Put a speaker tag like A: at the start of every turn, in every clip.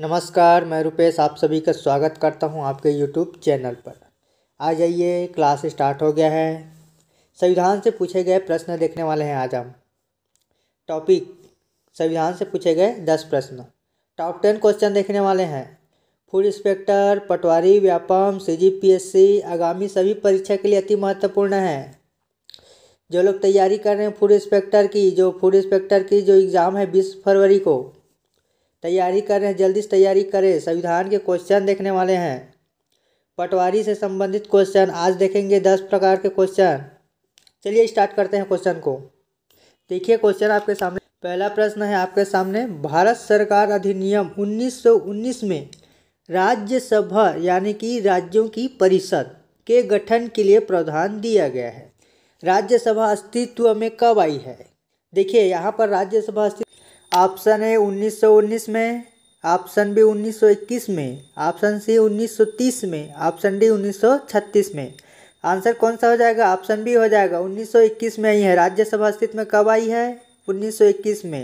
A: नमस्कार मैं रुपेश आप सभी का स्वागत करता हूं आपके यूट्यूब चैनल पर आ जाइए क्लास स्टार्ट हो गया है संविधान से पूछे गए प्रश्न देखने वाले हैं आज हम टॉपिक संविधान से पूछे गए दस प्रश्न टॉप टेन क्वेश्चन देखने वाले हैं फूड इंस्पेक्टर पटवारी व्यापम सी आगामी सभी परीक्षा के लिए अति महत्वपूर्ण है जो लोग तैयारी कर रहे हैं फूड इंस्पेक्टर की जो फूड इंस्पेक्टर की जो एग्ज़ाम है बीस फरवरी को तैयारी कर रहे हैं जल्दी से तैयारी करें संविधान के क्वेश्चन देखने वाले हैं पटवारी से संबंधित क्वेश्चन आज देखेंगे दस प्रकार के क्वेश्चन चलिए स्टार्ट करते हैं क्वेश्चन को देखिए क्वेश्चन आपके सामने पहला प्रश्न है आपके सामने भारत सरकार अधिनियम 1919 में राज्यसभा यानी कि राज्यों की परिषद के गठन के लिए प्रावधान दिया गया है राज्यसभा अस्तित्व में कब आई है देखिए यहाँ पर राज्यसभा अस्तित्व ऑप्शन ए 1919 में ऑप्शन बी 1921 में ऑप्शन सी 1930 में ऑप्शन डी 1936 में आंसर कौन सा हो जाएगा ऑप्शन बी हो जाएगा 1921 में ही है राज्यसभा अस्तित्व में कब आई है 1921 में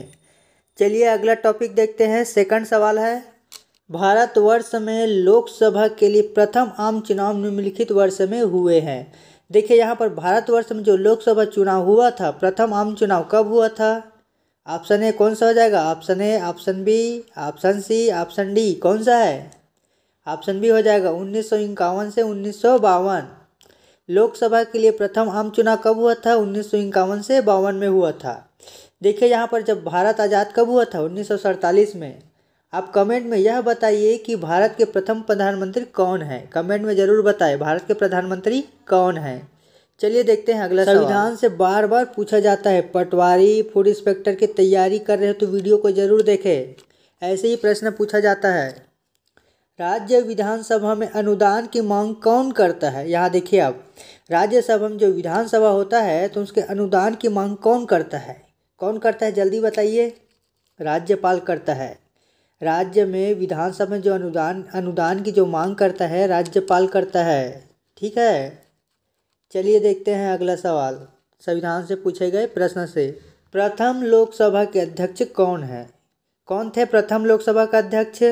A: चलिए अगला टॉपिक देखते हैं सेकंड सवाल है भारतवर्ष में लोकसभा के लिए प्रथम आम चुनाव निम्नलिखित वर्ष में हुए हैं देखिए यहाँ पर भारतवर्ष में जो लोकसभा चुनाव हुआ था प्रथम आम चुनाव कब हुआ था ऑप्शन ए कौन सा हो जाएगा option A option B option C option D कौन सा है ऑप्शन बी हो जाएगा उन्नीस से उन्नीस लोकसभा के लिए प्रथम आम चुनाव कब हुआ था उन्नीस से बावन में हुआ था देखिए यहाँ पर जब भारत आज़ाद कब हुआ था उन्नीस में आप कमेंट में यह बताइए कि भारत के प्रथम प्रधानमंत्री कौन है कमेंट में ज़रूर बताएं भारत के प्रधानमंत्री कौन हैं चलिए देखते हैं अगला संविधान से बार बार पूछा जाता है पटवारी फूड इंस्पेक्टर की तैयारी कर रहे हो तो वीडियो को जरूर देखें ऐसे ही प्रश्न पूछा जाता है राज्य विधानसभा में अनुदान की मांग कौन करता है यहाँ देखिए आप राज्यसभा में जो विधानसभा होता है तो उसके अनुदान की मांग कौन करता है कौन करता है जल्दी बताइए राज्यपाल करता है राज्य में विधानसभा में जो अनुदान अनुदान की जो मांग करता है राज्यपाल करता है ठीक है चलिए देखते हैं अगला सवाल संविधान से पूछे गए प्रश्न से प्रथम लोकसभा के अध्यक्ष कौन है कौन थे प्रथम लोकसभा का अध्यक्ष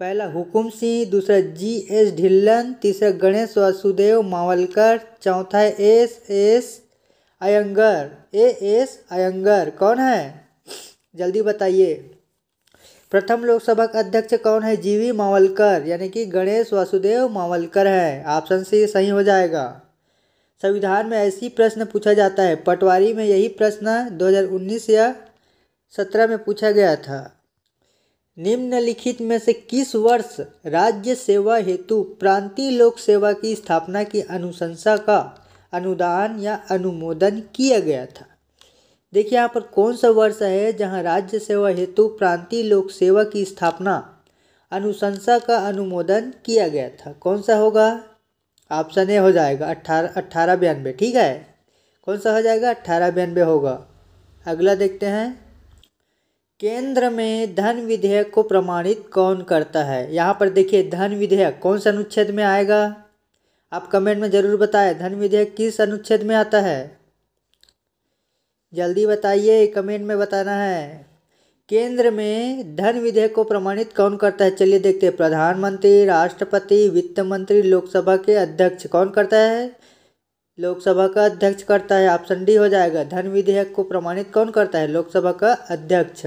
A: पहला हुकुम सिंह दूसरा जी एस ढिल्लन तीसरा गणेश वासुदेव मावलकर चौथा S S Ayyangar A S Ayyangar कौन है जल्दी बताइए प्रथम लोकसभा का अध्यक्ष कौन है जीवी मावलकर यानी कि गणेश वासुदेव मावलकर है ऑप्शन सी सही हो जाएगा संविधान में ऐसी प्रश्न पूछा जाता है पटवारी में यही प्रश्न 2019 या 17 में पूछा गया था निम्नलिखित में से किस वर्ष राज्य सेवा हेतु प्रांतीय लोक सेवा की स्थापना की अनुशंसा का अनुदान या अनुमोदन किया गया था देखिए यहाँ पर कौन सा वर्ष है जहाँ राज्य सेवा हेतु प्रांतीय लोक सेवा की स्थापना अनुशंसा का अनुमोदन किया गया था कौन सा होगा ऑप्शन ए हो जाएगा अट्ठारह अट्ठारह बयानबे ठीक है कौन सा हो जाएगा अट्ठारह बयानबे होगा अगला देखते हैं केंद्र में धन विधेयक को प्रमाणित कौन करता है यहाँ पर देखिए धन विधेयक कौन सा अनुच्छेद में आएगा आप कमेंट में ज़रूर बताएं धन विधेयक किस अनुच्छेद में आता है जल्दी बताइए कमेंट में बताना है केंद्र में धन विधेयक को प्रमाणित कौन करता है चलिए देखते हैं प्रधानमंत्री राष्ट्रपति वित्त मंत्री लोकसभा के अध्यक्ष कौन करता है लोकसभा का अध्यक्ष करता है ऑप्शन डी हो जाएगा धन विधेयक को प्रमाणित कौन करता है लोकसभा का अध्यक्ष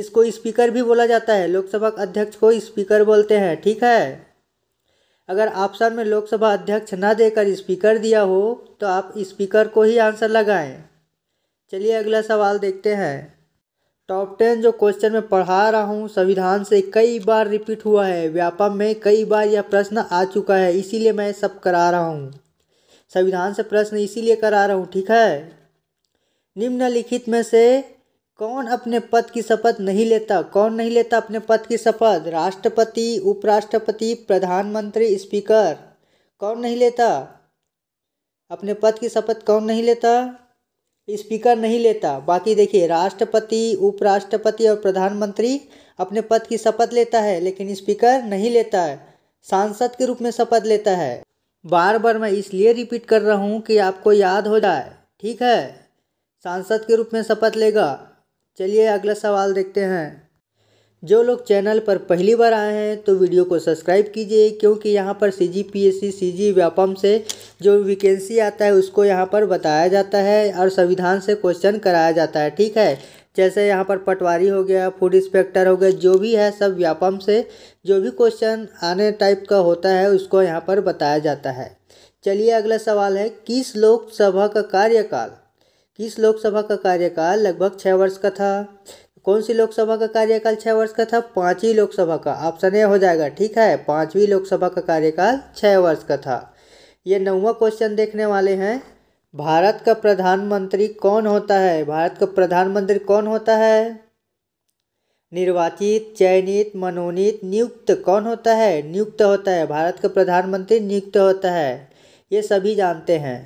A: इसको स्पीकर भी बोला जाता है लोकसभा अध्यक्ष को स्पीकर बोलते हैं ठीक है अगर ऑप्शन में लोकसभा अध्यक्ष ना देकर स्पीकर दिया हो तो आप स्पीकर को ही आंसर लगाएं चलिए अगला सवाल देखते हैं टॉप टेन जो क्वेश्चन मैं पढ़ा रहा हूँ संविधान से कई बार रिपीट हुआ है व्यापम में कई बार यह प्रश्न आ चुका है इसीलिए मैं सब करा रहा हूँ संविधान से प्रश्न इसीलिए करा रहा हूँ ठीक है निम्नलिखित में से कौन अपने पद की शपथ नहीं लेता कौन नहीं लेता अपने पद की शपथ राष्ट्रपति उपराष्ट्रपति प्रधानमंत्री स्पीकर कौन नहीं लेता अपने पद की शपथ कौन नहीं लेता स्पीकर नहीं लेता बाकी देखिए राष्ट्रपति उपराष्ट्रपति और प्रधानमंत्री अपने पद की शपथ लेता है लेकिन स्पीकर नहीं लेता है सांसद के रूप में शपथ लेता है बार बार मैं इसलिए रिपीट कर रहा हूँ कि आपको याद हो जाए ठीक है सांसद के रूप में शपथ लेगा चलिए अगला सवाल देखते हैं जो लोग चैनल पर पहली बार आए हैं तो वीडियो को सब्सक्राइब कीजिए क्योंकि यहाँ पर C G P S C C G Vyapam से जो वैकेंसी आता है उसको यहाँ पर बताया जाता है और संविधान से क्वेश्चन कराया जाता है ठीक है जैसे यहाँ पर पटवारी हो गया फूड इंस्पेक्टर हो गया जो भी है सब व्यापम से जो भी क्वेश्चन आने टाइप का होता है उसको यहाँ पर बताया जाता है चलिए अगला सवाल है किस लोकसभा का कार्यकाल किस लोकसभा का कार्यकाल लगभग छः वर्ष का था कौन सी लोकसभा का कार्यकाल छः वर्ष का था पाँचवीं लोकसभा का ऑप्शन ए हो जाएगा ठीक है पाँचवीं लोकसभा का कार्यकाल छः वर्ष का था ये नौवा क्वेश्चन देखने वाले हैं भारत का प्रधानमंत्री कौन होता है भारत का प्रधानमंत्री कौन होता है निर्वाचित चयनित मनोनीत नियुक्त कौन होता है नियुक्त होता है भारत का प्रधानमंत्री नियुक्त होता है ये सभी जानते हैं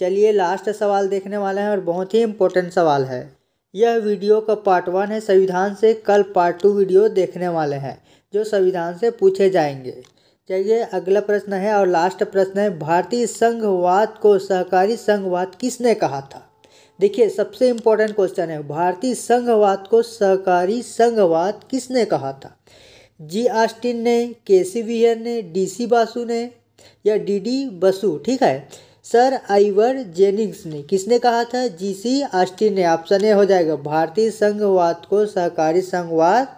A: चलिए लास्ट सवाल देखने वाले हैं और बहुत ही इम्पोर्टेंट सवाल है यह वीडियो का पार्ट वन है संविधान से कल पार्ट टू वीडियो देखने वाले हैं जो संविधान से पूछे जाएंगे चलिए अगला प्रश्न है और लास्ट प्रश्न है भारतीय संघवाद को सहकारी संघवाद किसने कहा था देखिए सबसे इम्पोर्टेंट क्वेश्चन है भारतीय संघवाद को सहकारी संघवाद किसने कहा था जी आस्टिन ने के सी वियर ने डी सी बासु ने या डी डी बसु ठीक है सर आइवर जेनिंग्स ने किसने कहा था जी सी आस्टिन ने ऑप्शन ए हो जाएगा भारतीय संघवाद को सहकारी संघवाद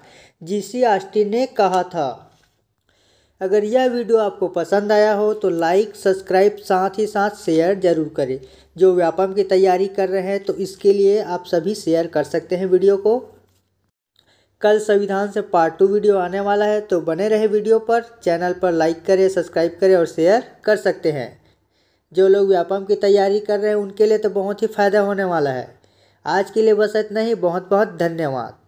A: जी सी आस्टिन ने कहा था अगर यह वीडियो आपको पसंद आया हो तो लाइक सब्सक्राइब साथ ही साथ शेयर जरूर करें जो व्यापम की तैयारी कर रहे हैं तो इसके लिए आप सभी शेयर कर सकते हैं वीडियो को कल संविधान से पार्ट टू वीडियो आने वाला है तो बने रहे वीडियो पर चैनल पर लाइक करें सब्सक्राइब करें और शेयर कर सकते हैं जो लोग व्यापम की तैयारी कर रहे हैं उनके लिए तो बहुत ही फ़ायदा होने वाला है आज के लिए बस इतना ही बहुत बहुत धन्यवाद